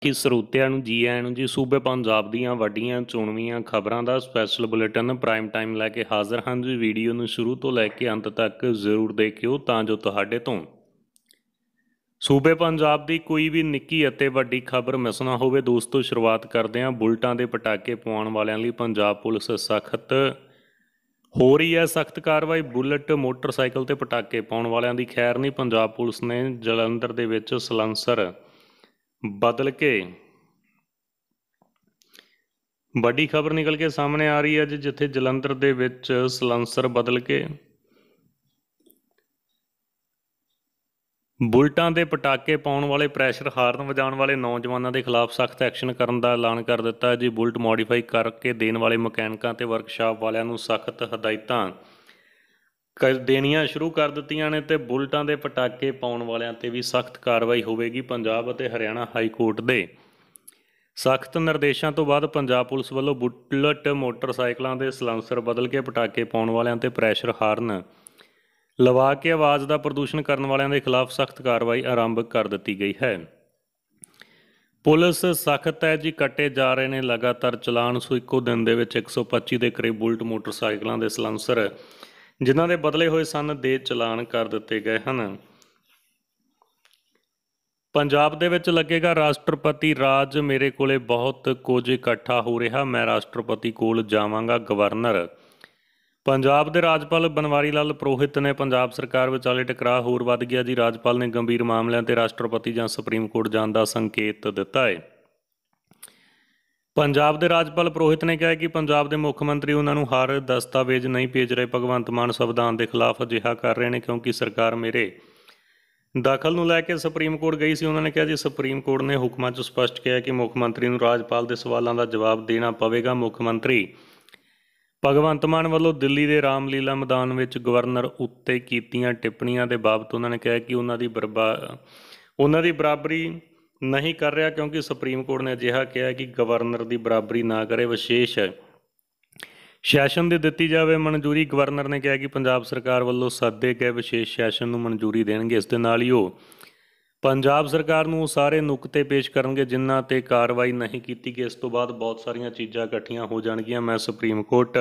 ਕਿ ਸਰੋਤਿਆਂ ਨੂੰ ਜੀ ਆਇਆਂ ਨੂੰ ਜੀ ਸੂਬੇ ਪੰਜਾਬ ਦੀਆਂ ਵੱਡੀਆਂ ਚੋਣਵੀਆਂ ਖਬਰਾਂ ਦਾ ਸਪੈਸ਼ਲ ਬੁਲੇਟਿਨ ਪ੍ਰਾਈਮ ਟਾਈਮ ਲੈ ਕੇ ਹਾਜ਼ਰ ਹਾਂ ਜੀ ਵੀਡੀਓ ਨੂੰ ਸ਼ੁਰੂ ਤੋਂ ਲੈ ਕੇ ਅੰਤ ਤੱਕ ਜ਼ਰੂਰ ਦੇਖਿਓ ਤਾਂ ਜੋ ਤੁਹਾਡੇ ਤੋਂ ਸੂਬੇ ਪੰਜਾਬ ਦੀ ਕੋਈ ਵੀ ਨਿੱਕੀ ਅਤੇ ਵੱਡੀ ਖਬਰ ਮਿਸ ਨਾ ਹੋਵੇ ਦੋਸਤੋ ਸ਼ੁਰੂਆਤ ਕਰਦੇ ਹਾਂ ਬੁਲਟਾਂ ਦੇ ਪਟਾਕੇ ਪਵਾਉਣ ਵਾਲਿਆਂ ਲਈ ਪੰਜਾਬ ਪੁਲਿਸ ਸਖਤ ਹੋ ਰਹੀ ਹੈ ਸਖਤ ਕਾਰਵਾਈ ਬੁਲਟ ਮੋਟਰਸਾਈਕਲ ਤੇ ਪਟਾਕੇ ਪਾਉਣ ਵਾਲਿਆਂ ਦੀ ਖੈਰ ਨਹੀਂ ਪੰਜਾਬ ਪੁਲਿਸ ਨੇ ਜਲੰਧਰ ਦੇ ਵਿੱਚ ਸਲੰਸਰ ਬਦਲ ਕੇ ਵੱਡੀ ਖਬਰ ਨਿਕਲ ਕੇ ਸਾਹਮਣੇ ਆ ਰਹੀ ਹੈ ਅੱਜ ਜਿੱਥੇ ਜਲੰਧਰ ਦੇ ਵਿੱਚ ਸਲੰਸਰ ਬਦਲ ਕੇ ਬੁਲਟਾਂ ਦੇ ਪਟਾਕੇ ਪਾਉਣ ਵਾਲੇ ਪ੍ਰੈਸ਼ਰ ਹਾਰਨ ਵਜਾਉਣ ਵਾਲੇ ਨੌਜਵਾਨਾਂ ਦੇ ਖਿਲਾਫ ਸਖਤ ਐਕਸ਼ਨ ਕਰਨ ਦਾ ਐਲਾਨ ਕਰ ਦਿੱਤਾ ਹੈ ਜੀ ਬੁਲਟ ਮੋਡੀਫਾਈ ਕਰਕੇ ਦੇਣ ਵਾਲੇ ਮਕੈਨਿਕਾਂ ਤੇ ਵਰਕਸ਼ਾਪ ਵਾਲਿਆਂ ਨੂੰ ਸਖਤ ਹਦਾਇਤਾਂ ਕਰ ਦੇਣੀਆਂ ਸ਼ੁਰੂ ਕਰ ਦਿੱਤੀਆਂ ਨੇ ਤੇ ਬੁਲਟਾਂ ਦੇ ਪਟਾਕੇ ਪਾਉਣ ਵਾਲਿਆਂ ਤੇ ਵੀ ਸਖਤ ਕਾਰਵਾਈ ਹੋਵੇਗੀ ਪੰਜਾਬ ਅਤੇ ਹਰਿਆਣਾ ਹਾਈ ਕੋਰਟ ਦੇ ਸਖਤ ਨਿਰਦੇਸ਼ਾਂ ਤੋਂ ਬਾਅਦ ਪੰਜਾਬ ਪੁਲਿਸ ਵੱਲੋਂ ਬੁਲਟ ਮੋਟਰਸਾਈਕਲਾਂ ਦੇ ਸਲੈਂਸਰ ਬਦਲ ਕੇ ਪਟਾਕੇ ਪਾਉਣ ਵਾਲਿਆਂ ਤੇ ਪ੍ਰੈਸ਼ਰ ਹਾਰਨ ਲਵਾ ਕੇ ਆਵਾਜ਼ ਦਾ ਪ੍ਰਦੂਸ਼ਣ ਕਰਨ ਵਾਲਿਆਂ ਦੇ ਖਿਲਾਫ ਸਖਤ ਕਾਰਵਾਈ ਆਰੰਭ ਕਰ ਦਿੱਤੀ ਗਈ ਹੈ ਪੁਲਿਸ ਸਖਤ ਹੈ ਜੀ ਕੱਟੇ ਜਾ ਰਹੇ ਨੇ ਲਗਾਤਾਰ ਚਲਾਨ ਸੋ ਇੱਕੋ ਦਿਨ ਦੇ ਵਿੱਚ 125 ਦੇ ਕਰੀਬ ਬੁਲਟ ਮੋਟਰਸਾਈਕਲਾਂ ਦੇ ਸਲੈਂਸਰ ਜਿਨ੍ਹਾਂ ਦੇ ਬਦਲੇ ਹੋਏ ਸਨ ਦੇ ਚਲਾਨ ਕਰ ਦਿੱਤੇ ਗਏ ਹਨ ਪੰਜਾਬ ਦੇ ਵਿੱਚ ਲੱਗੇਗਾ ਰਾਸ਼ਟਰਪਤੀ ਰਾਜ ਮੇਰੇ ਕੋਲੇ ਬਹੁਤ ਕੁਝ ਇਕੱਠਾ ਹੋ ਰਿਹਾ ਮੈਂ ਰਾਸ਼ਟਰਪਤੀ ਕੋਲ ਜਾਵਾਂਗਾ ਗਵਰਨਰ ਪੰਜਾਬ ਦੇ ਰਾਜਪਾਲ ਬਨਵਾਰੀ ਲਾਲ ਪ੍ਰੋਹਿਤ ਨੇ ਪੰਜਾਬ ਸਰਕਾਰ ਵਿਚਾਲੇ ਟਕਰਾਅ ਹੋਰ ਵੱਧ ਗਿਆ ਜੀ ਰਾਜਪਾਲ ਨੇ ਗੰਭੀਰ ਮਾਮਲਿਆਂ ਤੇ ਰਾਸ਼ਟਰਪਤੀ ਜਾਂ ਸੁਪਰੀਮ ਕੋਰਟ ਜਾਣ ਦਾ ਸੰਕੇਤ ਦਿੱਤਾ ਹੈ ਪੰਜਾਬ ਦੇ ਰਾਜਪਾਲ ਪ੍ਰੋਹਿਤ ਨੇ ਕਿਹਾ ਕਿ ਪੰਜਾਬ ਦੇ ਮੁੱਖ ਮੰਤਰੀ ਉਹਨਾਂ ਨੂੰ ਹਰ ਦਸਤਾਵੇਜ਼ ਨਹੀਂ ਭੇਜ ਰਹੇ ਭਗਵੰਤ ਮਾਨ ਸੰਵਿਧਾਨ ਦੇ ਖਿਲਾਫ ਅਜਿਹਾ ਕਰ ਰਹੇ ਨੇ ਕਿਉਂਕਿ ਸਰਕਾਰ ਮੇਰੇ ਦਾਖਲ ਨੂੰ ਲੈ ਕੇ ਸੁਪਰੀਮ ਕੋਰਟ ਗਈ ਸੀ ਉਹਨਾਂ ਨੇ ਕਿਹਾ ਜੀ ਸੁਪਰੀਮ ਕੋਰਟ ਨੇ ਹੁਕਮਾਂ 'ਚ ਸਪਸ਼ਟ ਕਿਹਾ ਕਿ ਮੁੱਖ ਮੰਤਰੀ ਨੂੰ ਰਾਜਪਾਲ ਦੇ ਸਵਾਲਾਂ ਦਾ ਜਵਾਬ ਦੇਣਾ ਪਵੇਗਾ ਮੁੱਖ ਮੰਤਰੀ ਭਗਵੰਤ ਮਾਨ ਵੱਲੋਂ ਦਿੱਲੀ ਦੇ ਰਾਮਲੀਲਾ ਮੈਦਾਨ ਵਿੱਚ ਗਵਰਨਰ ਉੱਤੇ ਕੀਤੀਆਂ ਟਿੱਪਣੀਆਂ ਦੇ ਬਾਬਤ ਉਹਨਾਂ ਨੇ ਕਿਹਾ ਕਿ ਉਹਨਾਂ ਦੀ ਬਰਬਾ ਉਹਨਾਂ ਦੀ ਬਰਾਬਰੀ ਨਹੀਂ ਕਰ ਰਿਹਾ ਕਿਉਂਕਿ ਸੁਪਰੀਮ ਕੋਰਟ ਨੇ ਅਜਿਹਾ ਕਿਹਾ ਕਿ ਗਵਰਨਰ ਦੀ ਬਰਾਬਰੀ ਨਾ ਕਰੇ ਵਿਸ਼ੇਸ਼ ਹੈ ਸੈਸ਼ਨ ਦੇ ਦਿੱਤੀ ਜਾਵੇ ਮਨਜ਼ੂਰੀ ਗਵਰਨਰ ਨੇ ਕਿਹਾ ਕਿ ਪੰਜਾਬ ਸਰਕਾਰ ਵੱਲੋਂ ਸਾਦੇ ਗਏ ਵਿਸ਼ੇਸ਼ ਸੈਸ਼ਨ ਨੂੰ ਮਨਜ਼ੂਰੀ ਦੇਣਗੇ ਇਸ ਦੇ ਨਾਲ ਹੀ ਉਹ ਪੰਜਾਬ ਸਰਕਾਰ ਨੂੰ ਸਾਰੇ ਨੁਕਤੇ ਪੇਸ਼ ਕਰਨਗੇ ਜਿਨ੍ਹਾਂ ਤੇ ਕਾਰਵਾਈ ਨਹੀਂ ਕੀਤੀ ਗਈ ਇਸ ਤੋਂ ਬਾਅਦ ਬਹੁਤ ਸਾਰੀਆਂ ਚੀਜ਼ਾਂ ਇਕੱਠੀਆਂ ਹੋ ਜਾਣਗੀਆਂ ਮੈਂ ਸੁਪਰੀਮ ਕੋਰਟ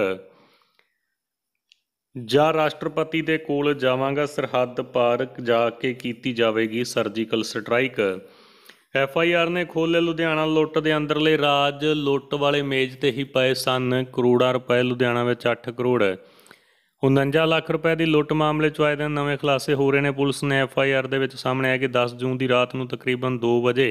ਜਾਂ ਰਾਸ਼ਟਰਪਤੀ ਦੇ ਕੋਲ ਜਾਵਾਂਗਾ ਸਰਹੱਦ ਪਾਰ ਜਾ ਕੇ ਕੀਤੀ ਜਾਵੇਗੀ surgical strike F I R ਨੇ ਖੋਲੇ ਲੁਧਿਆਣਾ ਲੁੱਟ ਦੇ ਅੰਦਰਲੇ ਰਾਜ ਲੁੱਟ ਵਾਲੇ ਮੇਜ਼ ਤੇ ਹੀ ਪਏ ਸਨ ਕਰੋੜਾਂ ਰੁਪਏ ਲੁਧਿਆਣਾ ਵਿੱਚ 8 ਕਰੋੜ 49 ਲੱਖ ਰੁਪਏ ਦੀ ਲੁੱਟ ਮਾਮਲੇ 'ਚ ਆਏ ਦਿਨ ਨਵੇਂ ਖੁਲਾਸੇ ਹੋ ਰਹੇ ਨੇ ਪੁਲਿਸ ਨੇ ਐਫ ਆਈ ਆਰ ਦੇ ਵਿੱਚ ਸਾਹਮਣੇ ਆਇਆ ਕਿ 10 ਜੂਨ ਦੀ ਰਾਤ ਨੂੰ ਤਕਰੀਬਨ 2 ਵਜੇ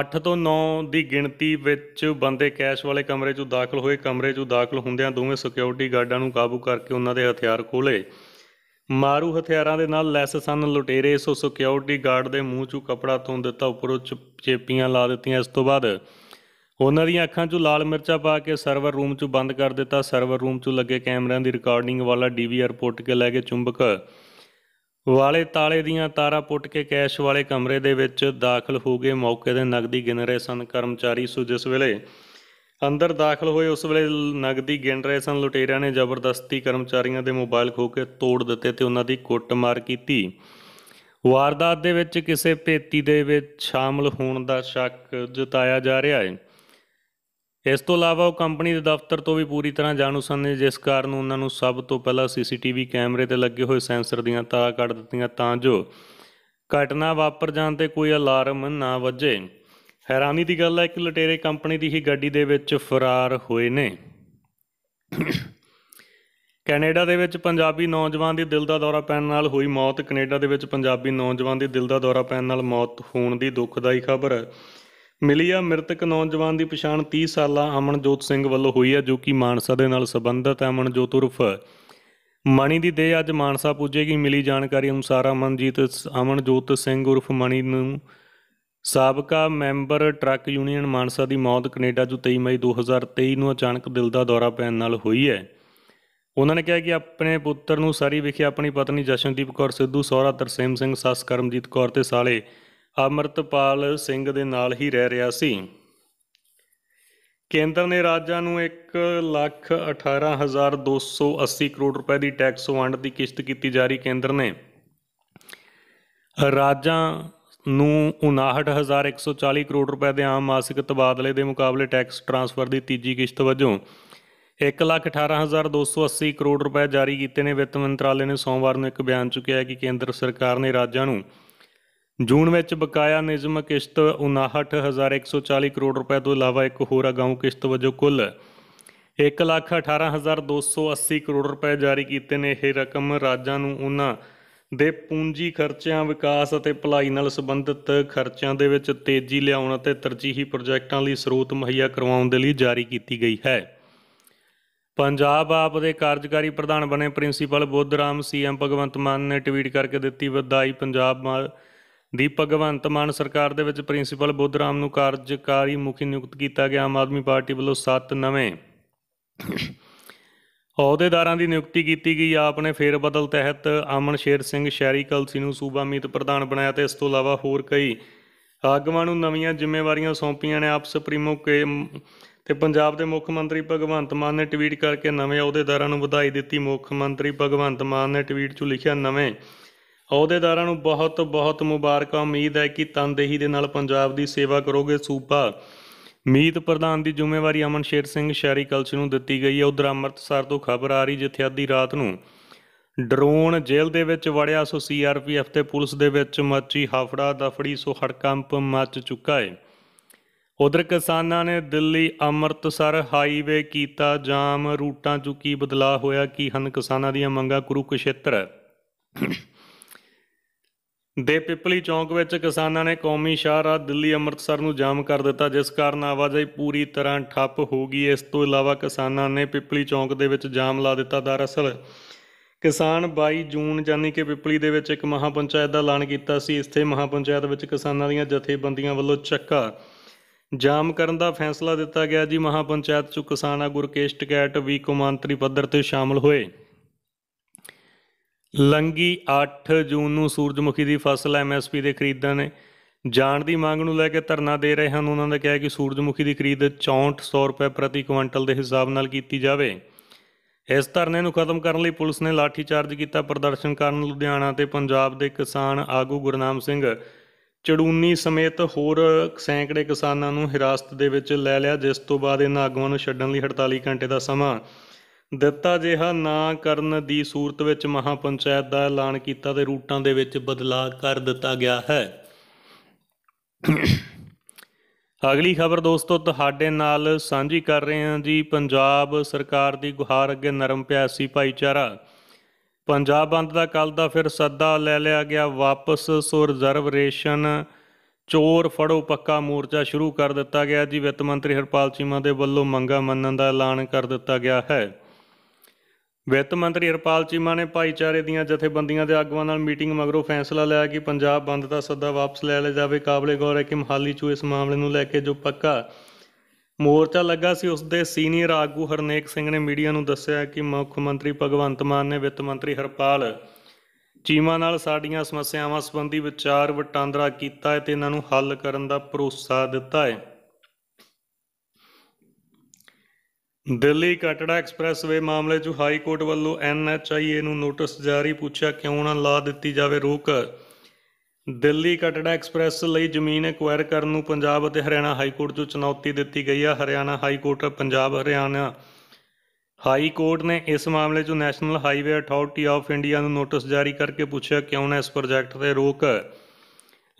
8 ਤੋਂ 9 ਦੀ ਗਿਣਤੀ ਵਿੱਚ ਬੰਦੇ ਕੈਸ਼ ਵਾਲੇ ਕਮਰੇ 'ਚੋਂ ਦਾਖਲ ਹੋਏ ਕਮਰੇ 'ਚੋਂ ਦਾਖਲ ਹੁੰਦਿਆਂ ਦੋਵੇਂ ਸਿਕਿਉਰਿਟੀ ਗਾਰਡਾਂ ਨੂੰ ਕਾਬੂ ਕਰਕੇ ਉਹਨਾਂ ਦੇ ਹਥਿਆਰ ਖੋਲੇ ਮਾਰੂ ਹਥਿਆਰਾਂ ਦੇ ਨਾਲ ਲੈਸ ਸਨ ਲੁਟੇਰੇ ਸੋ ਸਿਕਿਉਰਿਟੀ ਗਾਰਡ ਦੇ ਮੂੰਹ 'ਚੋਂ ਕਪੜਾ ਤੋਂ ਦਿੱਤਾ ਉੱਪਰੋਂ ਚੇਪੀਆਂ ਲਾ ਦਿੱਤੀਆਂ ਇਸ ਤੋਂ ਬਾਅਦ ਉਹਨਾਂ ਦੀਆਂ ਅੱਖਾਂ 'ਚੋਂ ਲਾਲ ਮਿਰਚਾਂ ਪਾ ਕੇ ਸਰਵਰ ਰੂਮ 'ਚੋਂ ਬੰਦ ਕਰ ਦਿੱਤਾ ਸਰਵਰ ਰੂਮ 'ਚੋਂ ਲੱਗੇ ਕੈਮਰਿਆਂ ਦੀ ਰਿਕਾਰਡਿੰਗ ਵਾਲਾ ਡੀਵੀਆਰ ਪੁੱਟ ਕੇ ਲੈ ਕੇ ਚੁੰਬਕ ਵਾਲੇ ਤਾਲੇ ਦੀਆਂ ਤਾਰਾਂ ਪੁੱਟ ਕੇ ਕੈਸ਼ ਵਾਲੇ ਕਮਰੇ ਦੇ ਵਿੱਚ ਦਾਖਲ ਹੋ ਗਏ ਮੌਕੇ ਦੇ ਨਗਦੀ ਗਿਨ ਰਹੇ ਸਨ ਕਰਮਚਾਰੀ ਸੋ ਜਿਸ ਵੇਲੇ ਅੰਦਰ ਦਾਖਲ ਹੋਏ ਉਸ ਵੇਲੇ ਨਗਦੀ ਗਿਣ ਰਹੇ ਸਨ ਲੁਟੇਰਿਆਂ ਨੇ ਜ਼ਬਰਦਸਤੀ ਕਰਮਚਾਰੀਆਂ ਦੇ ਮੋਬਾਈਲ ਖੋਹ ਕੇ ਤੋੜ ਦਿੱਤੇ ਤੇ ਉਹਨਾਂ ਦੀ ਕੁੱਟਮਾਰ ਕੀਤੀ ਵਾਰਦਾਤ ਦੇ ਵਿੱਚ ਕਿਸੇ ਭੇਤੀ ਦੇ ਵਿੱਚ ਸ਼ਾਮਲ ਹੋਣ ਦਾ ਸ਼ੱਕ ਜਤਾਇਆ ਜਾ ਰਿਹਾ ਹੈ ਇਸ ਤੋਂ ਇਲਾਵਾ ਉਹ ਕੰਪਨੀ ਦੇ ਦਫ਼ਤਰ ਤੋਂ ਵੀ ਪੂਰੀ ਤਰ੍ਹਾਂ ਜਾਣੂ ਸਨ ਜਿਸ ਕਾਰਨ ਉਹਨਾਂ ਨੂੰ ਸਭ ਤੋਂ ਪਹਿਲਾਂ ਸੀਸੀਟੀਵੀ ਕੈਮਰੇ ਤੇ ਲੱਗੇ ਹੋਏ ਸੈਂਸਰ ਦੀਆਂ ਤਾਰਾਂ ਕੱਢ ਦਿੱਤੀਆਂ ਤਾਂ ਜੋ ਘਟਨਾ ਵਾਪਰ ਜਾਣ ਤੇ ਕੋਈ ਅਲਾਰਮ ਨਾ ਵੱਜੇ ਹੈਰਾਨੀ ਦੀ ਗੱਲ ਹੈ ਇੱਕ ਲਟੇਰੇ ਕੰਪਨੀ ਦੀ ਹੀ ਗੱਡੀ ਦੇ ਵਿੱਚ ਫਰਾਰ ਹੋਏ ਨੇ ਕੈਨੇਡਾ ਦੇ ਵਿੱਚ ਪੰਜਾਬੀ ਨੌਜਵਾਨ ਦੀ ਦਿਲ ਦਾ ਦੌਰਾ ਪੈਣ ਨਾਲ ਹੋਈ ਮੌਤ ਕੈਨੇਡਾ ਦੇ ਵਿੱਚ ਪੰਜਾਬੀ ਨੌਜਵਾਨ ਦੀ ਦਿਲ ਦਾ ਦੌਰਾ ਪੈਣ ਨਾਲ ਮੌਤ ਹੋਣ ਦੀ ਦੁਖਦਾਈ ਖਬਰ ਮਿਲੀ ਆ ਮ੍ਰਿਤਕ ਨੌਜਵਾਨ ਦੀ ਪਛਾਣ 30 ਸਾਲਾ ਅਮਨਜੋਤ ਸਿੰਘ ਵੱਲੋਂ ਹੋਈ ਹੈ ਜੋ ਕਿ ਮਾਨਸਾ ਦੇ ਨਾਲ ਸੰਬੰਧਤ ਹੈ ਅਮਨਜੋਤ ਉਰਫ ਮਣੀ ਦੀ ਦੇਹ ਅੱਜ ਮਾਨਸਾ ਪੁੱਜੇਗੀ ਮਿਲੀ ਜਾਣਕਾਰੀ ਅਨੁਸਾਰ ਅਮਨਜੀਤ ਅਮਨਜੋਤ ਸਿੰਘ ਉਰਫ ਮਣੀ ਨੂੰ ਸਾਬਕਾ ਮੈਂਬਰ ਟਰੱਕ ਯੂਨੀਅਨ ਮਾਨਸਾ ਦੀ ਮੌਤ ਕੈਨੇਡਾ ਜੋ 23 ਮਈ 2023 ਨੂੰ ਅਚਾਨਕ ਦਿਲ ਦਾ ਦੌਰਾ ਪੈਣ ਨਾਲ ਹੋਈ ਹੈ ਉਹਨਾਂ ਨੇ ਕਿਹਾ ਕਿ ਆਪਣੇ ਪੁੱਤਰ ਨੂੰ ਸਰੀ ਵਿਖੇ ਆਪਣੀ ਪਤਨੀ ਜਸ਼ਨਦੀਪ ਕੌਰ ਸਿੱਧੂ ਸਹੁਰਾ ਤਰਸੇਮ ਸਿੰਘ ਸੱਸ ਕਰਮਜੀਤ ਕੌਰ ਤੇ ਸਾਲੇ ਅਮਰਤਪਾਲ ਸਿੰਘ ਦੇ ਨਾਲ ਹੀ ਰਹਿ ਰਿਹਾ ਸੀ ਕੇਂਦਰ ਨੇ ਰਾਜਾਂ ਨੂੰ 118280 ਕਰੋੜ ਰੁਪਏ ਦੀ ਟੈਕਸ ਵੰਡ ਦੀ ਕਿਸ਼ਤ ਕੀਤੀ ਜਾਰੀ ਕੇਂਦਰ ਨੇ ਰਾਜਾਂ ਨੂੰ 59140 ਕਰੋੜ ਰੁਪਏ ਦੇ ਆਮ ਮਾਸਿਕ ਤਬਾਦਲੇ ਦੇ ਮੁਕਾਬਲੇ ਟੈਕਸ ਟ੍ਰਾਂਸਫਰ ਦੀ ਤੀਜੀ ਕਿਸ਼ਤ ਵਜੋਂ 118280 ਕਰੋੜ ਰੁਪਏ ਜਾਰੀ ਕੀਤੇ ਨੇ ਵਿੱਤ ਮੰਤਰਾਲੇ ਨੇ ਸੋਮਵਾਰ ਨੂੰ ਇੱਕ ਬਿਆਨ ਚੁੱਕਿਆ ਹੈ ਕਿ ਕੇਂਦਰ ਸਰਕਾਰ ਨੇ ਰਾਜਾਂ ਨੂੰ ਜੂਨ ਵਿੱਚ ਬਕਾਇਆ ਨਿਯਮ ਕਿਸ਼ਤ 59140 ਕਰੋੜ ਰੁਪਏ ਤੋਂ ਇਲਾਵਾ ਇੱਕ ਹੋਰ ਅਗਾਊਂ ਕਿਸ਼ਤ ਵਜੋਂ ਕੁੱਲ 118280 ਕਰੋੜ ਰੁਪਏ ਜਾਰੀ ਕੀਤੇ ਨੇ ਇਹ ਰਕਮ ਰਾਜਾਂ ਨੂੰ ਉਹਨਾਂ ਦੇ ਪੂੰਜੀ ਖਰਚਿਆਂ ਵਿਕਾਸ ਅਤੇ ਭਲਾਈ ਨਾਲ ਸੰਬੰਧਿਤ ਖਰਚਿਆਂ ਦੇ ਵਿੱਚ ਤੇਜ਼ੀ ਲਿਆਉਣ ਅਤੇ ਤਰਜੀਹੀ ਪ੍ਰੋਜੈਕਟਾਂ ਲਈ ਸਰੋਤ ਮਹੱਈਆ ਕਰਵਾਉਣ ਦੇ ਲਈ ਜਾਰੀ ਕੀਤੀ ਗਈ ਹੈ ਪੰਜਾਬ ਆਪ ਦੇ ਕਾਰਜਕਾਰੀ ਪ੍ਰਧਾਨ ਬਣੇ ਪ੍ਰਿੰਸੀਪਲ ਬੋਧਰਾਮ ਸੀਐਮ ਭਗਵੰਤ ਮਾਨ ਨੇ ਟਵੀਟ ਕਰਕੇ ਦਿੱਤੀ ਵਧਾਈ ਪੰਜਾਬ ਦੀ ਭਗਵੰਤ ਮਾਨ ਸਰਕਾਰ ਦੇ ਵਿੱਚ ਪ੍ਰਿੰਸੀਪਲ ਬੋਧਰਾਮ ਨੂੰ ਕਾਰਜਕਾਰੀ ਮੁਖੀ ਨਿਯੁਕਤ ਕੀਤਾ ਗਿਆ ਆਮ ਆਦਮੀ ਪਾਰਟੀ ਵੱਲੋਂ 7 ਨਵੇਂ ਅਹੁਦੇਦਾਰਾਂ ਦੀ ਨਿਯੁਕਤੀ ਕੀਤੀ ਗਈ ਆਪ ਨੇ ਫੇਰ ਬਦਲ ਤਹਿਤ ਆਮਨ ਸ਼ੇਰ ਸਿੰਘ ਸ਼ਹਿਰੀ ਕਲਸੀ ਨੂੰ ਸੂਬਾ ਮੀਤ ਪ੍ਰਧਾਨ ਬਣਾਇਆ ਤੇ ਇਸ ਤੋਂ ਇਲਾਵਾ ਹੋਰ ਕਈ ਆਗੂਆਂ ਨੂੰ ਨਵੀਆਂ ਜ਼ਿੰਮੇਵਾਰੀਆਂ ਸੌਂਪੀਆਂ ਨੇ ਆਪ ਸੁਪਰੀਮੋ ਕੇ ਤੇ ਪੰਜਾਬ ਦੇ ਮੁੱਖ ਮੰਤਰੀ ਭਗਵੰਤ ਮਾਨ ਨੇ ਟਵੀਟ ਕਰਕੇ ਨਵੇਂ ਅਹੁਦੇਦਾਰਾਂ ਨੂੰ ਵਧਾਈ ਦਿੱਤੀ ਮੁੱਖ ਮੰਤਰੀ ਭਗਵੰਤ ਮਾਨ ਨੇ ਟਵੀਟ 'ਚ ਲਿਖਿਆ ਨਵੇਂ ਅਹੁਦੇਦਾਰਾਂ ਨੂੰ ਬਹੁਤ ਬਹੁਤ ਮੁਬਾਰਕਾਂ ਉਮੀਦ ਹੈ ਕਿ ਤਨਦੇਹੀ ਦੇ ਨਾਲ ਪੰਜਾਬ ਦੀ ਸੇਵਾ ਕਰੋਗੇ ਸੂਬਾ ਮੀਤ ਪ੍ਰਧਾਨ ਦੀ ਜ਼ਿੰਮੇਵਾਰੀ ਅਮਨ ਸ਼ੇਰ ਸਿੰਘ ਸ਼ਹਿਰੀ ਕਲਸ਼ ਨੂੰ ਦਿੱਤੀ ਗਈ ਹੈ ਉਧਰ ਅੰਮ੍ਰਿਤਸਰ ਤੋਂ ਖਬਰ ਆ ਰਹੀ ਜਿੱਥੇ ਅੱਧੀ ਰਾਤ ਨੂੰ ਡਰੋਨ ਜੇਲ੍ਹ ਦੇ ਵਿੱਚ ਵੜਿਆ ਸੋ ਸੀਆਰਪੀਐਫ ਤੇ ਪੁਲਿਸ ਦੇ ਵਿੱਚ ਮੱਚੀ ਹਫੜਾ ਦਫੜੀ ਸੋ ਹੜਕੰਪ ਮੱਚ ਚੁੱਕਾ ਹੈ ਉਧਰ ਕਿਸਾਨਾਂ ਨੇ ਦਿੱਲੀ ਅੰਮ੍ਰਿਤਸਰ ਹਾਈਵੇ ਕੀਤਾ ਜਾਮ ਰੂਟਾਂ ਚੁੱਕੀ ਬਦਲਾਅ ਹੋਇਆ ਕੀ ਹਨ ਕਿਸਾਨਾਂ ਦੀਆਂ ਮੰਗਾਂ ਕੁਰੂਕਸ਼ੇਤਰ ਦੇ ਪਿਪਲੀ ਚੌਂਕ ਵਿੱਚ ਕਿਸਾਨਾਂ ਨੇ ਕੌਮੀ ਸ਼ਾਹਰਾਹ ਦਿੱਲੀ ਅੰਮ੍ਰਿਤਸਰ ਨੂੰ ਜਾਮ ਕਰ ਦਿੱਤਾ ਜਿਸ ਕਾਰਨ ਆਵਾਜਾਈ ਪੂਰੀ ਤਰ੍ਹਾਂ ਠੱਪ ਹੋ ਗਈ ਇਸ ਤੋਂ ਇਲਾਵਾ ਕਿਸਾਨਾਂ ਨੇ ਪਿਪਲੀ ਚੌਂਕ ਦੇ ਵਿੱਚ ਜਾਮ ਲਾ ਦਿੱਤਾ ਦਰਅਸਲ ਕਿਸਾਨ 22 ਜੂਨ ਜਾਨੀ ਕਿ ਪਿਪਲੀ ਦੇ ਵਿੱਚ ਇੱਕ ਮਹਾਪੰਚਾਇਤ ਦਾ ਐਲਾਨ ਕੀਤਾ ਸੀ ਇਸਥੇ ਮਹਾਪੰਚਾਇਤ ਵਿੱਚ ਕਿਸਾਨਾਂ ਦੀਆਂ ਜਥੇਬੰਦੀਆਂ ਵੱਲੋਂ ਚੱਕਾ ਜਾਮ ਕਰਨ ਦਾ ਫੈਸਲਾ ਦਿੱਤਾ ਗਿਆ ਜੀ ਮਹਾਪੰਚਾਇਤ ਚ ਕਿਸਾਨਾ ਗੁਰਕੇਸ਼ਟ ਰਕੇਸ਼ ਟਕੈਟ ਵੀ ਕੌਮਾਂਤਰੀ ਪੱਧਰ ਤੇ ਸ਼ਾਮਲ ਹੋਏ ਲੰਗੀ 8 ਜੂਨ ਨੂੰ ਸੂਰਜਮੁਖੀ ਦੀ ਫਸਲ ਐਮਐਸਪੀ ਦੇ ਖਰੀਦਾਂ ਨੇ ਜਾਣ ਦੀ ਮੰਗ ਨੂੰ ਲੈ ਕੇ ਧਰਨਾ ਦੇ ਰਹੇ ਹਨ ਉਹਨਾਂ ਨੇ ਕਿਹਾ ਕਿ ਸੂਰਜਮੁਖੀ ਦੀ ਖਰੀਦ 6400 ਰੁਪਏ ਪ੍ਰਤੀ ਕੁਇੰਟਲ ਦੇ ਹਿਸਾਬ ਨਾਲ ਕੀਤੀ ਜਾਵੇ ਇਸ ਧਰਨੇ ਨੂੰ ਖਤਮ ਕਰਨ ਲਈ ਪੁਲਿਸ ਨੇ ਲਾਠੀ ਚਾਰਜ ਕੀਤਾ ਪ੍ਰਦਰਸ਼ਨ ਕਰਨ ਲੁਧਿਆਣਾ ਤੇ ਪੰਜਾਬ ਦੇ ਕਿਸਾਨ ਆਗੂ ਗੁਰਨਾਮ ਸਿੰਘ ਚੜੂਨੀ ਸਮੇਤ ਹੋਰ ਸੈਂਕੜੇ ਕਿਸਾਨਾਂ ਨੂੰ ਹਿਰਾਸਤ ਦੇ ਵਿੱਚ ਲੈ ਲਿਆ ਜਿਸ ਤੋਂ ਬਾਅਦ ਇਹਨਾਂ ਆਗੂਆਂ ਨੂੰ ਛੱਡਣ ਲਈ 48 ਘੰਟੇ ਦਾ ਸਮਾਂ ਦਿੱਤਾ ਜਿਹਾ ਨਾ ਕਰਨ ਦੀ ਸੂਰਤ ਵਿੱਚ ਮਹਾਪੰਚਾਇਤ ਦਾ ਐਲਾਨ ਕੀਤਾ ਤੇ ਰੂਟਾਂ ਦੇ ਵਿੱਚ ਬਦਲਾਅ ਕਰ ਦਿੱਤਾ ਗਿਆ ਹੈ ਅਗਲੀ ਖਬਰ ਦੋਸਤੋ ਤੁਹਾਡੇ ਨਾਲ ਸਾਂਝੀ ਕਰ ਰਹੇ ਹਾਂ ਜੀ ਪੰਜਾਬ ਸਰਕਾਰ ਦੀ ਗੁਹਾਰ ਅੱਗੇ ਨਰਮ ਪਿਆਸੀ ਭਾਈਚਾਰਾ ਪੰਜਾਬ ਬੰਦ ਦਾ ਕੱਲ ਦਾ ਫਿਰ ਸੱਦਾ ਲੈ ਲਿਆ ਗਿਆ ਵਾਪਸ ਸੋ ਰੇਸ਼ਨ ਚੋਰ ਫੜੋ ਪੱਕਾ ਮੋਰਚਾ ਸ਼ੁਰੂ ਕਰ ਦਿੱਤਾ ਗਿਆ ਜੀ ਵਿੱਤ ਮੰਤਰੀ ਹਰਪਾਲ ਚੀਮਾ ਦੇ ਵੱਲੋਂ ਮੰਗਾ ਮੰਨਣ ਦਾ ਐਲਾਨ ਕਰ ਦਿੱਤਾ ਗਿਆ ਹੈ ਵਿੱਤ ਮੰਤਰੀ ਹਰਪਾਲ ਚੀਮਾ ਨੇ ਭਾਈਚਾਰੇ ਦੀਆਂ ਜਥੇਬੰਦੀਆਂ ਦੇ ਆਗੂਆਂ ਨਾਲ ਮੀਟਿੰਗ ਮਗਰੋਂ ਫੈਸਲਾ ਲਿਆ ਕਿ ਪੰਜਾਬ ਬੰਦ ਦਾ ਸੱਦਾ ਵਾਪਸ ਲੈ ਲਿਆ ਜਾਵੇ ਕਾਬਲੇ ਗੌਰ ਹੈ ਕਿ ਮਹਾਲੀ 'ਚ ਇਸ ਮਾਮਲੇ ਨੂੰ ਲੈ ਕੇ ਜੋ ਪੱਕਾ ਮੋਰਚਾ ਲੱਗਾ ਸੀ ਉਸ ਦੇ ਸੀਨੀਅਰ ਆਗੂ ਹਰਨੇਕ ਸਿੰਘ ਨੇ ਮੀਡੀਆ ਨੂੰ ਦੱਸਿਆ ਕਿ ਮੁੱਖ ਮੰਤਰੀ ਭਗਵੰਤ ਮਾਨ ਨੇ ਵਿੱਤ ਮੰਤਰੀ ਹਰਪਾਲ ਚੀਮਾ ਨਾਲ ਸਾਡੀਆਂ ਸਮੱਸਿਆਵਾਂ ਸੰਬੰਧੀ ਵਿਚਾਰ ਵਟਾਂਦਰਾ ਕੀਤਾ ਹੈ ਤੇ ਇਹਨਾਂ ਨੂੰ ਹੱਲ ਕਰਨ ਦਾ ਭਰੋਸਾ ਦਿੱਤਾ ਹੈ ਦਿੱਲੀ ਕਟੜਾ ਐਕਸਪ੍ਰੈਸਵੇ ਮਾਮਲੇ 'ਚ ਹਾਈ ਕੋਰਟ ਵੱਲੋਂ ਐਨਐਚਆਈਏ ਨੂੰ ਨੋਟਿਸ ਜਾਰੀ ਪੁੱਛਿਆ ਕਿਉਂ ਨਾ ਲਾ ਦਿੱਤੀ ਜਾਵੇ ਰੋਕ ਦਿੱਲੀ ਕਟੜਾ ਐਕਸਪ੍ਰੈਸ ਲਈ ਜ਼ਮੀਨ ਐਕਵਾਇਰ ਕਰਨ ਨੂੰ ਪੰਜਾਬ ਅਤੇ ਹਰਿਆਣਾ ਹਾਈ ਕੋਰਟ 'ਚ ਚੁਣੌਤੀ ਦਿੱਤੀ ਗਈ ਆ Haryana high court Punjab Haryana high court ਨੇ ਇਸ ਮਾਮਲੇ 'ਚ national highway authority of India ਨੂੰ ਨੋਟਿਸ ਜਾਰੀ ਕਰਕੇ ਪੁੱਛਿਆ ਕਿਉਂ ਨਾ ਇਸ ਪ੍ਰੋਜੈਕਟ ਤੇ ਰੋਕ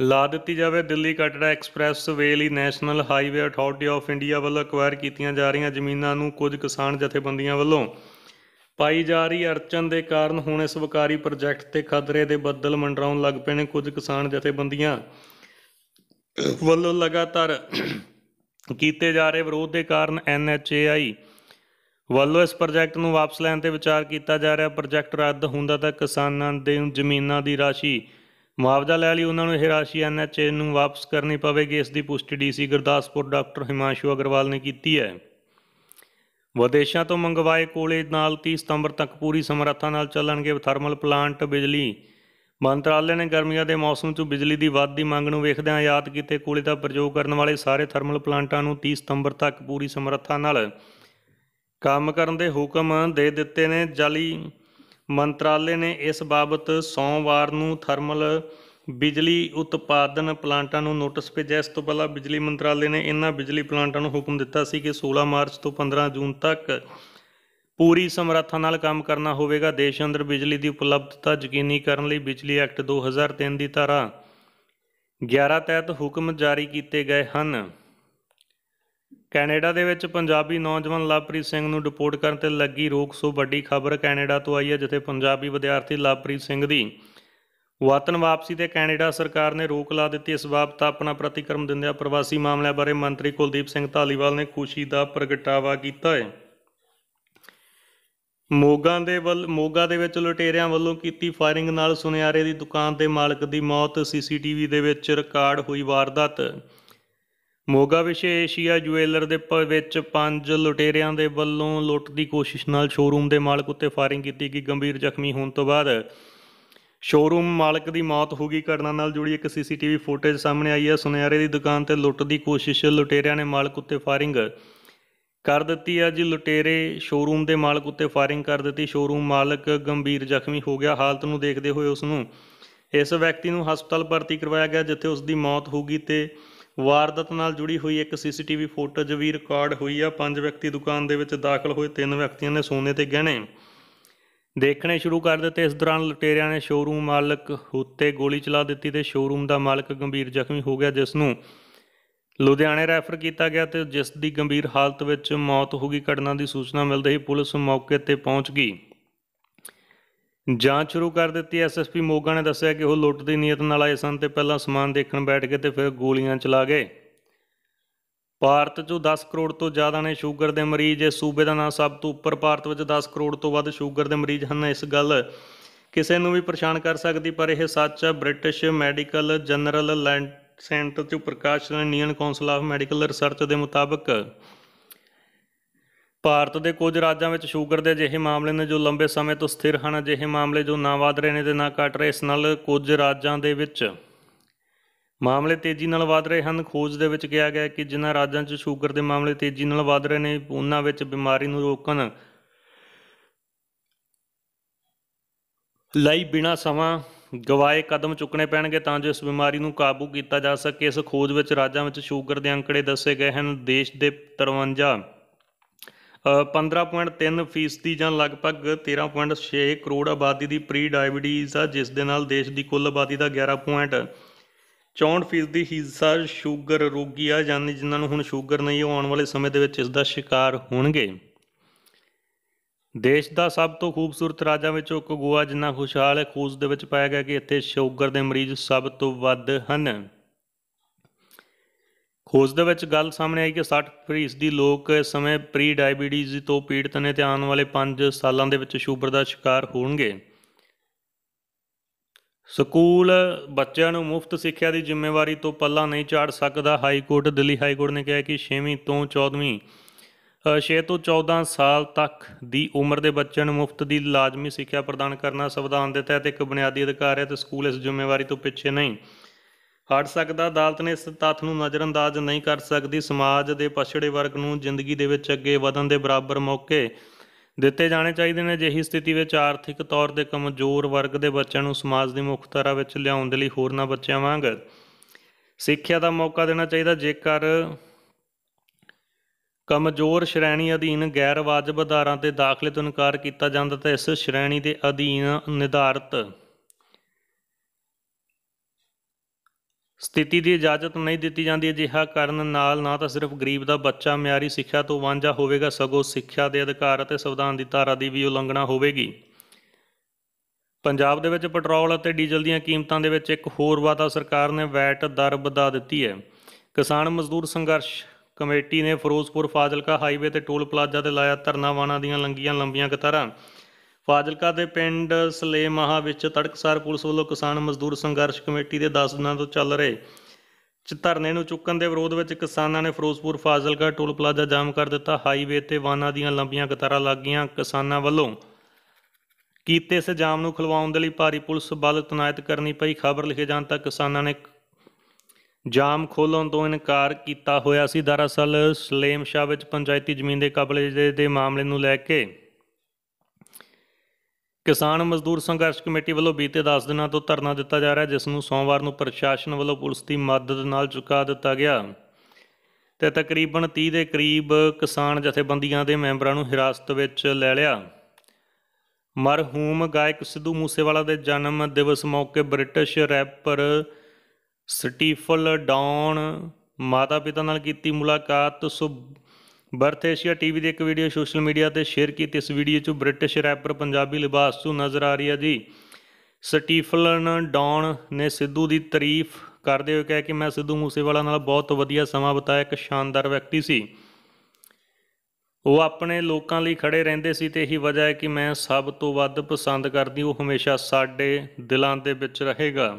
ਲਾ ਦਿੱਤੀ ਜਾਵੇ ਦਿੱਲੀ ਕਟੜਾ ਐਕਸਪ੍ਰੈਸ ਵੇ ਲਈ national highway authority of India ਵੱਲੋਂ ਅਕਵਾਇਰ ਕੀਤੀਆਂ ਜਾ ਰਹੀਆਂ ਜ਼ਮੀਨਾਂ ਨੂੰ ਕੁਝ ਕਿਸਾਨ ਜਥੇਬੰਦੀਆਂ ਵੱਲੋਂ ਪਾਈ ਜਾ ਰਹੀ ਅਰਚਨ ਦੇ ਕਾਰਨ ਹੁਣ ਇਸ ਵਿਕਾਰੀ ਪ੍ਰੋਜੈਕਟ ਤੇ ਖਦਰੇ ਦੇ ਬੱਦਲ ਮੰਡਰਾਉਣ ਲੱਗ ਪਏ ਨੇ ਕੁਝ ਕਿਸਾਨ ਜਥੇਬੰਦੀਆਂ ਵੱਲੋਂ ਲਗਾਤਾਰ ਕੀਤੇ ਜਾ ਰਹੇ ਵਿਰੋਧ ਦੇ ਕਾਰਨ ਐਨਐਚਏਆਈ ਵੱਲੋਂ ਇਸ ਪ੍ਰੋਜੈਕਟ ਨੂੰ ਵਾਪਸ ਲੈਣ ਤੇ ਵਿਚਾਰ ਕੀਤਾ ਜਾ ਰਿਹਾ ਪ੍ਰੋਜੈਕਟ ਰੱਦ ਹੁੰਦਾ ਤਾਂ ਕਿਸਾਨਾਂ ਦੇ ਜ਼ਮੀਨਾਂ ਦੀ ਰਾਸ਼ੀ ਮੁਆਵਜ਼ਾ ਲੈ ਲਈ ਉਹਨਾਂ ਨੂੰ ਇਹ ਰਾਸ਼ੀ ਐਨਐਚਏ ਨੂੰ ਵਾਪਸ ਕਰਨੀ ਪਵੇਗੀ ਇਸ ਦੀ ਪੁਸ਼ਟੀ ਡੀਸੀ ਗੁਰਦਾਸਪੁਰ ਡਾਕਟਰ ਹਿਮਾਂਸ਼ੂ ਅਗਰਵਾਲ ਨੇ ਕੀਤੀ ਹੈ ਵਿਦੇਸ਼ਾਂ ਤੋਂ ਮੰਗਵਾਏ ਕੋਲੇ ਨਾਲ 30 ਸਤੰਬਰ ਤੱਕ ਪੂਰੀ ਸਮਰੱਥਾ ਨਾਲ ਚੱਲਣਗੇ ਥਰਮਲ ਪਲਾਂਟ ਬਿਜਲੀ ਮੰਤਰਾਲੇ ਨੇ ਗਰਮੀਆਂ ਦੇ ਮੌਸਮ 'ਚ ਬਿਜਲੀ ਦੀ ਦੀ ਮੰਗ ਨੂੰ ਵੇਖਦਿਆਂ ਯਾਦ ਕੀਤੇ ਕੋਲੇ ਦਾ ਪ੍ਰਯੋਗ ਕਰਨ ਵਾਲੇ ਸਾਰੇ ਥਰਮਲ ਪਲਾਂਟਾਂ ਨੂੰ 30 ਸਤੰਬਰ ਤੱਕ ਪੂਰੀ ਸਮਰੱਥਾ ਨਾਲ ਕੰਮ ਕਰਨ ਦੇ ਹੁਕਮ ਦੇ ਦਿੱਤੇ ਨੇ ਜਲੀ ਮੰਤਰਾਲੇ ਨੇ ਇਸ ਬਾਬਤ ਸੋਮਵਾਰ ਨੂੰ ਥਰਮਲ ਬਿਜਲੀ ਉਤਪਾਦਨ ਪਲਾਂਟਾਂ ਨੂੰ ਨੋਟਿਸ ਭੇਜਿਆ ਇਸ ਤੋਂ ਪਹਿਲਾਂ ਬਿਜਲੀ ਮੰਤਰਾਲੇ ਨੇ ਇਹਨਾਂ ਬਿਜਲੀ ਪਲਾਂਟਾਂ ਨੂੰ ਹੁਕਮ ਦਿੱਤਾ ਸੀ ਕਿ 16 ਮਾਰਚ ਤੋਂ 15 ਜੂਨ ਤੱਕ ਪੂਰੀ ਸਮਰੱਥਾ ਨਾਲ ਕੰਮ ਕਰਨਾ ਹੋਵੇਗਾ ਦੇਸ਼ ਅੰਦਰ ਬਿਜਲੀ ਦੀ ਉਪਲਬਧਤਾ ਯਕੀਨੀ ਕਰਨ ਲਈ ਬਿਜਲੀ ਐਕਟ 2003 ਦੀ ਧਾਰਾ 11 ਤਹਿਤ ਹੁਕਮ ਜਾਰੀ ਕੀਤੇ ਗਏ ਹਨ ਕੈਨੇਡਾ ਦੇ ਵਿੱਚ ਪੰਜਾਬੀ ਨੌਜਵਾਨ ਲਵਪ੍ਰੀਤ ਸਿੰਘ ਨੂੰ ਡਿਪੋਰਟ ਕਰਨ ਤੇ ਲੱਗੀ ਰੋਕ ਸੋ ਵੱਡੀ ਖਬਰ ਕੈਨੇਡਾ ਤੋਂ ਆਈ ਹੈ ਜਿੱਥੇ ਪੰਜਾਬੀ ਵਿਦਿਆਰਥੀ ਲਵਪ੍ਰੀਤ ਸਿੰਘ ਦੀ ਵਤਨ ਵਾਪਸੀ ਤੇ ਕੈਨੇਡਾ ਸਰਕਾਰ ਨੇ ਰੋਕ ਲਾ ਦਿੱਤੀ ਇਸ ਬਾਬਤ ਆਪਣਾ ਪ੍ਰਤੀਕਰਮ ਦਿੰਦਿਆਂ ਪ੍ਰਵਾਸੀ ਮਾਮਲਿਆਂ ਬਾਰੇ ਮੰਤਰੀ ਕੁਲਦੀਪ ਸਿੰਘ ਧਾਲੀਵਾਲ ਨੇ ਖੁਸ਼ੀ ਦਾ ਪ੍ਰਗਟਾਵਾ ਕੀਤਾ ਹੈ ਮੋਗਾ ਦੇ ਵੱਲ ਮੋਗਾ ਦੇ ਵਿੱਚ ਲੁਟੇਰਿਆਂ ਵੱਲੋਂ ਕੀਤੀ ਫਾਇਰਿੰਗ ਨਾਲ ਸੁਨਿਆਰੇ ਦੀ ਦੁਕਾਨ ਦੇ ਮਾਲਕ ਦੀ ਮੌਤ ਸੀਸੀਟੀਵੀ ਦੇ ਵਿੱਚ ਰਿਕਾਰਡ ਹੋਈ ਵਾਰਦਾਤ ਮੋਗਾ ਵਿਸ਼ੇ ਏਸ਼ੀਆ ਜੁਐਲਰ ਦੇ ਵਿੱਚ ਪੰਜ ਲੁਟੇਰਿਆਂ ਦੇ ਵੱਲੋਂ ਲੁੱਟ ਦੀ ਕੋਸ਼ਿਸ਼ ਨਾਲ ਸ਼ੋਰੂਮ ਦੇ ਮਾਲਕ ਉੱਤੇ ਫਾਇਰਿੰਗ ਕੀਤੀ ਗਈ ਗੰਭੀਰ ਜ਼ਖਮੀ ਹੋਣ ਤੋਂ ਬਾਅਦ ਸ਼ੋਰੂਮ ਮਾਲਕ ਦੀ ਮੌਤ ਹੋ ਗਈ ਕਰਨਾ ਨਾਲ ਜੁੜੀ ਇੱਕ ਸੀਸੀਟੀਵੀ ਫੁਟੇਜ ਸਾਹਮਣੇ ਆਈ ਹੈ ਸੁਨਿਆਰੇ ਦੀ ਦੁਕਾਨ ਤੇ ਲੁੱਟ ਦੀ ਕੋਸ਼ਿਸ਼ ਲੁਟੇਰਿਆਂ ਨੇ ਮਾਲਕ ਉੱਤੇ ਫਾਇਰਿੰਗ ਕਰ ਦਿੱਤੀ ਹੈ ਜੀ ਲੁਟੇਰੇ ਸ਼ੋਰੂਮ ਦੇ ਮਾਲਕ ਉੱਤੇ ਫਾਇਰਿੰਗ ਕਰ ਦਿੱਤੀ ਸ਼ੋਰੂਮ ਮਾਲਕ ਗੰਭੀਰ ਜ਼ਖਮੀ ਹੋ ਗਿਆ ਹਾਲਤ ਨੂੰ ਦੇਖਦੇ ਹੋਏ ਉਸ ਨੂੰ ਇਸ ਵਿਅਕਤੀ ਨੂੰ ਹਸਪਤਾਲ ਭਰਤੀ ਕਰਵਾਇਆ ਗਿਆ ਜਿੱਥੇ ਉਸ ਦੀ ਮੌਤ ਹੋ ਗਈ ਤੇ ਵਾਰਦਾਤ ਨਾਲ ਜੁੜੀ ਹੋਈ ਇੱਕ ਸੀਸੀਟੀਵੀ ਫੁਟੇਜ ਵੀ ਰਿਕਾਰਡ ਹੋਈ ਆ ਪੰਜ ਵਿਅਕਤੀ ਦੁਕਾਨ ਦੇ ਵਿੱਚ ਦਾਖਲ ਹੋਏ ਤਿੰਨ ਵਿਅਕਤੀਆਂ ਨੇ ਸੋਨੇ ਤੇ ਗਹਿਣੇ ਦੇਖਣੇ ਸ਼ੁਰੂ ਕਰ ਦਿੱਤੇ ਇਸ ਦੌਰਾਨ ਲੁਟੇਰਿਆਂ ਨੇ ਸ਼ੋਰੂਮ ਮਾਲਕ ਉੱਤੇ ਗੋਲੀ ਚਲਾ ਦਿੱਤੀ ਤੇ ਸ਼ੋਰੂਮ ਦਾ ਮਾਲਕ ਗੰਭੀਰ ਜ਼ਖਮੀ ਹੋ ਗਿਆ ਜਿਸ ਨੂੰ ਲੁਧਿਆਣੇ ਰੈਫਰ ਕੀਤਾ ਗਿਆ ਤੇ ਜਿਸ ਦੀ ਗੰਭੀਰ ਹਾਲਤ ਵਿੱਚ ਮੌਤ ਹੋ ਗਈ ਘਟਨਾ ਦੀ ਸੂਚਨਾ ਮਿਲਦੇ ਹੀ ਪੁਲਿਸ ਮੌਕੇ ਤੇ ਪਹੁੰਚ ਗਈ ਜਾਂਚ ਸ਼ੁਰੂ ਕਰ ਦਿੱਤੀ ਐਸਐਸਪੀ ਮੋਗਾ ਨੇ ਦੱਸਿਆ ਕਿ ਉਹ ਲੁੱਟ ਦੀ ਨੀਅਤ ਨਾਲ ਆਏ ਸਨ ਤੇ ਪਹਿਲਾਂ ਸਮਾਨ ਦੇਖਣ ਬੈਠ ਗਏ ਤੇ ਫਿਰ ਗੋਲੀਆਂ ਚਲਾ ਗਏ ਭਾਰਤ 'ਚ 10 ਕਰੋੜ ਤੋਂ ਜ਼ਿਆਦਾ ਨੇ ਸ਼ੂਗਰ ਦੇ ਮਰੀਜ਼ ਇਹ ਸੂਬੇ ਦਾ ਨਾਂ ਸਭ ਤੋਂ ਉੱਪਰ ਭਾਰਤ ਵਿੱਚ 10 ਕਰੋੜ ਤੋਂ ਵੱਧ ਸ਼ੂਗਰ ਦੇ ਮਰੀਜ਼ ਹਨ ਇਸ ਗੱਲ ਕਿਸੇ ਨੂੰ ਵੀ ਪਰੇਸ਼ਾਨ ਕਰ ਸਕਦੀ ਪਰ ਇਹ ਸੱਚ ਹੈ British medical journal Lancet ਤੋਂ ਪ੍ਰਕਾਸ਼ Indian council of medical research ਦੇ ਮੁਤਾਬਕ ਭਾਰਤ ਦੇ ਕੁਝ ਰਾਜਾਂ ਵਿੱਚ ਸ਼ੂਗਰ ਦੇ ਅਜਿਹੇ ਮਾਮਲੇ ਨੇ ਜੋ ਲੰਬੇ ਸਮੇਂ ਤੋਂ ਸਥਿਰ ਹਨ ਅਜਿਹੇ ਮਾਮਲੇ ਜੋ ਨਾ ਵਧ ਰਹੇ ਨੇ ਤੇ ਨਾ ਘਟ ਰਹੇ ਇਸ ਨਾਲ ਕੁਝ ਰਾਜਾਂ ਦੇ ਵਿੱਚ ਮਾਮਲੇ ਤੇਜ਼ੀ ਨਾਲ ਵਧ ਰਹੇ ਹਨ ਖੋਜ ਦੇ ਵਿੱਚ ਕਿਹਾ ਗਿਆ ਕਿ ਜਿਨ੍ਹਾਂ ਰਾਜਾਂ 'ਚ ਸ਼ੂਗਰ ਦੇ ਮਾਮਲੇ ਤੇਜ਼ੀ ਨਾਲ ਵਧ ਰਹੇ ਨੇ ਉਹਨਾਂ ਵਿੱਚ ਬਿਮਾਰੀ ਨੂੰ ਰੋਕਣ ਲਈ ਬਿਨਾਂ ਸਮਾਂ ਗਵਾਏ ਕਦਮ ਚੁੱਕਣੇ ਪੈਣਗੇ ਤਾਂ ਜੋ ਇਸ ਬਿਮਾਰੀ ਨੂੰ ਕਾਬੂ ਕੀਤਾ ਜਾ ਸਕੇ ਇਸ ਖੋਜ ਵਿੱਚ ਰਾਜਾਂ ਵਿੱਚ ਸ਼ੂਗਰ ਦੇ ਅੰਕੜੇ ਦੱਸੇ ਗਏ ਹਨ ਦੇਸ਼ ਦੇ 53 15.3 ਫੀਸਦੀ ਜਾਂ ਲਗਭਗ 13.6 ਕਰੋੜ ਆਬਾਦੀ ਦੀ ਪ੍ਰੀ ਡਾਇਬੀਟੀਜ਼ ਆ ਜਿਸ ਦੇ ਨਾਲ ਦੇਸ਼ ਦੀ ਕੁੱਲ ਆਬਾਦੀ ਦਾ 11.64 ਫੀਸਦੀ ਹਿੱਸਾ ਸ਼ੂਗਰ ਰੋਗੀ ਆ ਜਾਂ ਜਿਨ੍ਹਾਂ ਨੂੰ ਹੁਣ ਸ਼ੂਗਰ ਨਹੀਂ ਉਹ ਆਉਣ ਵਾਲੇ ਸਮੇਂ ਦੇ ਵਿੱਚ ਇਸ ਦਾ ਸ਼ਿਕਾਰ ਹੋਣਗੇ ਦੇਸ਼ ਦਾ ਸਭ ਤੋਂ ਖੂਬਸੂਰਤ ਰਾਜਾਂ ਵਿੱਚੋਂ ਇੱਕ ਗੋਆ ਜਿੰਨਾ ਖੁਸ਼ਹਾਲ ਹੈ ਖੋਜ ਦੇ ਵਿੱਚ ਪਾਇਆ ਗਿਆ ਕਿ ਇੱਥੇ ਸ਼ੂਗਰ ਦੇ ਮਰੀਜ਼ ਸਭ ਤੋਂ ਵੱਧ ਹਨ ਖੋਜ ਦੇ ਵਿੱਚ ਗੱਲ ਸਾਹਮਣੇ ਆਈ ਕਿ 60% ਦੀ ਲੋਕ ਇਸ ਸਮੇਂ ਪ੍ਰੀ ਡਾਇਬੀਟੀਜ਼ ਤੋਂ ਪੀੜਤ ਨੇ ਤੇ ਆਉਣ ਵਾਲੇ 5 ਸਾਲਾਂ ਦੇ ਵਿੱਚ ਸ਼ੂਗਰ ਦਾ ਸ਼ਿਕਾਰ ਹੋਣਗੇ ਸਕੂਲ ਬੱਚਿਆਂ ਨੂੰ ਮੁਫਤ ਸਿੱਖਿਆ ਦੀ ਜ਼ਿੰਮੇਵਾਰੀ ਤੋਂ ਪੱਲਾ ਨਹੀਂ ਝਾੜ ਸਕਦਾ high court Delhi high court ਨੇ ਕਿਹਾ ਕਿ 6ਵੀਂ ਤੋਂ 14ਵੀਂ 6 ਤੋਂ 14 ਸਾਲ ਤੱਕ ਦੀ ਉਮਰ ਦੇ ਬੱਚਿਆਂ ਨੂੰ ਮੁਫਤ ਦੀ ਲਾਜ਼ਮੀ ਸਿੱਖਿਆ ਪ੍ਰਦਾਨ ਕਰਨਾ ਸੰਵਿਧਾਨ ਦੇ ਤਹਿਤ ਇੱਕ ਬੁਨਿਆਦੀ ਅਧਿਕਾਰ ਹੈ ਤੇ ਸਕੂਲ ਇਸ ਜ਼ਿੰਮੇਵਾਰੀ ਤੋਂ ਪਿੱਛੇ ਨਹੀਂ ਹਟ ਸਕਦਾ ਅਦਾਲਤ ਨੇ ਇਸ ਤੱਥ ਨੂੰ ਨਜ਼ਰਅੰਦਾਜ਼ ਨਹੀਂ ਕਰ ਸਕਦੀ ਸਮਾਜ ਦੇ ਪਛੜੇ ਵਰਗ ਨੂੰ ਜ਼ਿੰਦਗੀ ਦੇ ਵਿੱਚ ਅੱਗੇ ਵਧਣ ਦੇ ਬਰਾਬਰ ਮੌਕੇ ਦਿੱਤੇ ਜਾਣੇ ਚਾਹੀਦੇ ਨੇ ਜੇਹੀ ਸਥਿਤੀ ਵਿੱਚ ਆਰਥਿਕ ਤੌਰ ਤੇ ਕਮਜ਼ੋਰ ਵਰਗ ਦੇ ਬੱਚਿਆਂ ਨੂੰ ਸਮਾਜ ਦੀ ਮੁੱਖ ਧਾਰਾ ਵਿੱਚ ਲਿਆਉਣ ਦੇ ਲਈ ਹੋਰਨਾਂ ਬੱਚਿਆਂ ਵਾਂਗ ਸਿੱਖਿਆ ਦਾ ਮੌਕਾ ਦੇਣਾ ਚਾਹੀਦਾ ਜੇਕਰ ਕਮਜ਼ੋਰ ਸ਼੍ਰੇਣੀ ਅਧੀਨ ਗੈਰ ਵਾਜਬ ਆਧਾਰਾਂ ਤੇ ਦਾਖਲੇ ਤੋਂ ਇਨਕਾਰ ਕੀਤਾ ਜਾਂਦਾ ਤਾਂ ਇਸ ਸ਼੍ਰੇਣੀ ਦੇ ਅਧੀਨ ਨਿਰਧਾਰਤ ਸਥਿਤੀ ਦੀ ਇਜਾਜ਼ਤ ਨਹੀਂ ਦਿੱਤੀ ਜਾਂਦੀ ਅਜਿਹਾ ਕਰਨ ਨਾਲ ਨਾ ਤਾਂ ਸਿਰਫ ਗਰੀਬ ਦਾ ਬੱਚਾ ਮਿਆਰੀ ਸਿੱਖਿਆ ਤੋਂ ਵਾਂਝਾ ਹੋਵੇਗਾ ਸਗੋਂ ਸਿੱਖਿਆ ਦੇ ਅਧਿਕਾਰ ਅਤੇ ਸੰਵਿਧਾਨ ਦੀ ਧਾਰਾ ਦੀ ਵੀ ਉਲੰਘਣਾ ਹੋਵੇਗੀ ਪੰਜਾਬ ਦੇ ਵਿੱਚ ਪੈਟਰੋਲ ਅਤੇ ਡੀਜ਼ਲ ਦੀਆਂ ਕੀਮਤਾਂ ਦੇ ਵਿੱਚ ਇੱਕ ਹੋਰ ਵਾਧਾ ਸਰਕਾਰ ਨੇ ਵੈਟ ਦਰ ਵਧਾ ਦਿੱਤੀ ਹੈ ਕਿਸਾਨ ਮਜ਼ਦੂਰ ਸੰਘਰਸ਼ ਕਮੇਟੀ ਨੇ ਫਿਰੋਜ਼ਪੁਰ ਫਾਜ਼ਿਲਕਾ ਹਾਈਵੇ ਤੇ ਟੋਲ ਪਲਾਜ਼ਾ ਤੇ ਲਾਇਆ ਧਰਨਾਵਾਨਾਂ ਦੀਆਂ ਲੰਗੀਆਂ ਲੰਬੀਆਂ ਕਤਾਰਾਂ ਫਾਜ਼ਿਲਕਾ ਦੇ ਪਿੰਡ ਸਲੇਮਾਹਾ ਵਿੱਚ ਤੜਕਸਾਰ ਪੁਲਿਸ ਵੱਲੋਂ ਕਿਸਾਨ ਮਜ਼ਦੂਰ ਸੰਘਰਸ਼ ਕਮੇਟੀ ਦੇ 10 ਦਿਨਾਂ ਤੋਂ ਚੱਲ ਰਹੇ ਚਿੱਤਰਨੇ ਨੂੰ ਚੁੱਕਣ ਦੇ ਵਿਰੋਧ ਵਿੱਚ ਕਿਸਾਨਾਂ ਨੇ Firozpur Fazilka toll plaza jam ਕਰ ਦਿੱਤਾ ਹਾਈਵੇ ਤੇ ਵਾਹਨਾਂ ਦੀਆਂ ਲੰਬੀਆਂ ਕਤਾਰਾਂ ਲੱਗ ਗਈਆਂ ਕਿਸਾਨਾਂ ਵੱਲੋਂ ਕੀਤੇ ਇਸ ਜਾਮ ਨੂੰ ਖਲਵਾਉਣ ਦੇ ਲਈ ਭਾਰੀ ਪੁਲਿਸ ਬਲ ਤਨਾਇਤ ਕਰਨੀ ਪਈ ਖਬਰ ਲਿਖੇ ਜਾਣ ਤੱਕ ਕਿਸਾਨਾਂ ਨੇ ਜਾਮ ਖੋਲਣ ਤੋਂ ਇਨਕਾਰ ਕੀਤਾ ਹੋਇਆ ਸੀ ਦਰਅਸਲ ਸਲੇਮ ਸ਼ਾਹ ਵਿੱਚ ਪੰਚਾਇਤੀ ਜ਼ਮੀਨ ਦੇ ਕਬਜ਼ੇ ਦੇ ਮਾਮਲੇ ਨੂੰ ਲੈ ਕੇ ਕਿਸਾਨ ਮਜ਼ਦੂਰ ਸੰਘਰਸ਼ ਕਮੇਟੀ ਵੱਲੋਂ ਬੀਤੇ 10 ਦਿਨਾਂ ਤੋਂ ਧਰਨਾ ਦਿੱਤਾ ਜਾ ਰਿਹਾ ਜਿਸ ਨੂੰ ਸੋਮਵਾਰ ਨੂੰ ਪ੍ਰਸ਼ਾਸਨ ਵੱਲੋਂ ਪੁਲਿਸ ਦੀ ਮਦਦ ਨਾਲ ਚੁਕਾ ਦਿੱਤਾ ਗਿਆ ਤੇ ਤਕਰੀਬਨ 30 ਦੇ ਕਰੀਬ ਕਿਸਾਨ ਜਥੇਬੰਦੀਆਂ ਦੇ ਮੈਂਬਰਾਂ ਨੂੰ ਹਿਰਾਸਤ ਵਿੱਚ ਲੈ ਲਿਆ ਮਰਹੂਮ ਗਾਇਕ ਸਿੱਧੂ ਮੂਸੇਵਾਲਾ ਦੇ ਜਨਮ ਦਿਵਸ ਮੌਕੇ ਬ੍ਰਿਟਿਸ਼ ਰੈਪਰ ਸਟੀਫਲ ਡੌਨ ਮਾਤਾ-ਪਿਤਾ ਨਾਲ ਕੀਤੀ ਮੁਲਾਕਾਤ ਸੋ ਬਰਥ ਏਸ਼ੀਆ ਟੀਵੀ ਦੀ ਇੱਕ ਵੀਡੀਓ ਸੋਸ਼ਲ ਮੀਡੀਆ ਤੇ ਸ਼ੇਅਰ ਕੀਤੀ ਇਸ ਵੀਡੀਓ 'ਚ ਬ੍ਰਿਟਿਸ਼ ਰੈਪਰ ਪੰਜਾਬੀ ਲਿਬਾਸ 'ਚ ਨਜ਼ਰ ਆ ਰਹੀ ਹੈ ਜੀ ਸਟੀਫਲਨ ਡੌਨ ਨੇ ਸਿੱਧੂ ਦੀ ਤਾਰੀਫ ਕਰਦੇ ਹੋਏ ਕਿਹਾ ਕਿ ਮੈਂ ਸਿੱਧੂ ਮੂਸੇਵਾਲਾ ਨਾਲ ਬਹੁਤ ਵਧੀਆ ਸਮਾਂ ਬਿਤਾਇਆ ਇੱਕ ਸ਼ਾਨਦਾਰ ਵਿਅਕਤੀ ਸੀ ਉਹ ਆਪਣੇ ਲੋਕਾਂ ਲਈ ਖੜੇ ਰਹਿੰਦੇ ਸੀ ਤੇ ਇਹੀ ਵਜ੍ਹਾ ਹੈ ਕਿ ਮੈਂ ਸਭ ਤੋਂ ਵੱਧ ਪਸੰਦ ਕਰਦੀ ਉਹ ਹਮੇਸ਼ਾ ਸਾਡੇ ਦਿਲਾਂ ਦੇ ਵਿੱਚ ਰਹੇਗਾ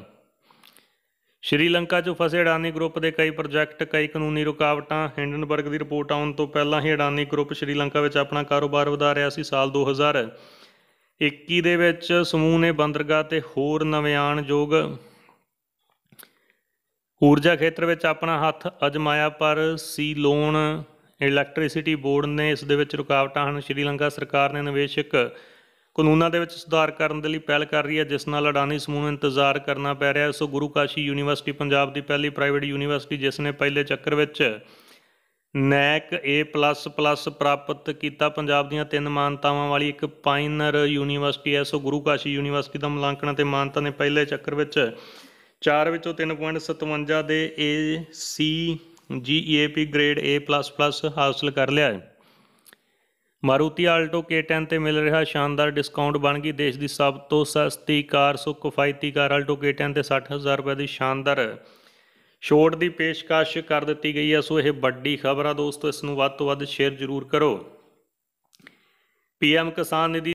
ਸ਼੍ਰੀਲੰਕਾ 'ਚ ਫਸੇ ਅਡਾਨੀ ਗਰੁੱਪ ਦੇ ਕਈ ਪ੍ਰੋਜੈਕਟ ਕਈ ਕਾਨੂੰਨੀ ਰੁਕਾਵਟਾਂ ਹਿੰਡਨਬਰਗ ਦੀ ਰਿਪੋਰਟ ਆਉਣ ਤੋਂ ਪਹਿਲਾਂ ਹੀ ਅਡਾਨੀ ਗਰੁੱਪ ਸ਼੍ਰੀਲੰਕਾ ਵਿੱਚ ਆਪਣਾ ਕਾਰੋਬਾਰ ਵਧਾ ਰਿਹਾ ਸੀ ਸਾਲ 2021 ਦੇ ਵਿੱਚ ਸਮੂਹ ਨੇ ਬੰਦਰਗਾਹ ਤੇ ਹੋਰ ਨਵਿਆਣਯੋਗ ਊਰਜਾ ਖੇਤਰ ਵਿੱਚ ਆਪਣਾ ਹੱਥ ਅਜਮਾਇਆ ਪਰ ਸੀਲੋਨ ਇਲੈਕਟ੍ਰਿਸਿਟੀ ਬੋਰਡ ਨੇ ਇਸ ਦੇ ਵਿੱਚ ਰੁਕਾਵਟਾਂ ਹਨ ਸ਼੍ਰੀਲੰਕਾ ਸਰਕਾਰ ਨੇ ਨਿਵੇਸ਼ਕ ਕਾਨੂੰਨਾਂ ਦੇ ਵਿੱਚ ਸੁਧਾਰ ਕਰਨ ਦੇ ਲਈ ਪਹਿਲ ਕਰ ਰਹੀ ਹੈ ਜਿਸ ਨਾਲ ਅਡਾਨੀ ਸਮੂਹ ਨੂੰ ਇੰਤਜ਼ਾਰ ਕਰਨਾ ਪੈ ਰਿਹਾ ਹੈ ਸੋ ਗੁਰੂ ਕਾਸ਼ੀ ਯੂਨੀਵਰਸਿਟੀ ਪੰਜਾਬ ਦੀ ਪਹਿਲੀ ਪ੍ਰਾਈਵੇਟ ਯੂਨੀਵਰਸਿਟੀ ਜਿਸ ਨੇ ਪਹਿਲੇ ਚੱਕਰ ਵਿੱਚ ਨੈਕ A++ ਪ੍ਰਾਪਤ ਕੀਤਾ ਪੰਜਾਬ ਦੀਆਂ ਤਿੰਨ ਮਾਨਤਾਵਾਂ ਵਾਲੀ ਇੱਕ ਪਾਇਨਰ ਯੂਨੀਵਰਸਿਟੀ ਹੈ ਸੋ ਗੁਰੂ ਕਾਸ਼ੀ ਯੂਨੀਵਰਸਿਟੀ ਦਾ ਮੁਲਾਂਕਣ ਅਤੇ ਮਾਨਤਾ ਨੇ ਪਹਿਲੇ ਚੱਕਰ ਵਿੱਚ 4 ਵਿੱਚੋਂ 3.57 ਦੇ ਏ ਸੀ ਜੀਈਏਪੀ ਗ੍ਰੇਡ A++ ਹਾਸਲ ਕਰ ਲਿਆ ਹੈ ਮਾਰੂਤੀ ਆਲਟੋ K10 ਤੇ ਮਿਲ ਰਿਹਾ ਸ਼ਾਨਦਾਰ ਡਿਸਕਾਊਂਟ ਬਣ ਗਈ ਦੇਸ਼ ਦੀ ਸਭ ਤੋਂ ਸਸਤੀ ਕਾਰ ਸੋ ਕਿਫਾਇਤੀ ਕਾਰ ਆਲਟੋ K10 ਤੇ 60000 ਰੁਪਏ ਦੀ ਸ਼ਾਨਦਾਰ ਛੋਟ ਦੀ ਪੇਸ਼ਕਸ਼ ਕਰ ਦਿੱਤੀ ਗਈ ਹੈ ਸੋ ਇਹ ਵੱਡੀ ਖਬਰ ਆ ਦੋਸਤੋ ਇਸ ਨੂੰ ਵੱਧ ਤੋਂ ਵੱਧ ਸ਼ੇਅਰ ਜ਼ਰੂਰ ਕਰੋ ਪੀਐਮ ਕਿਸਾਨ ਨਿਧੀ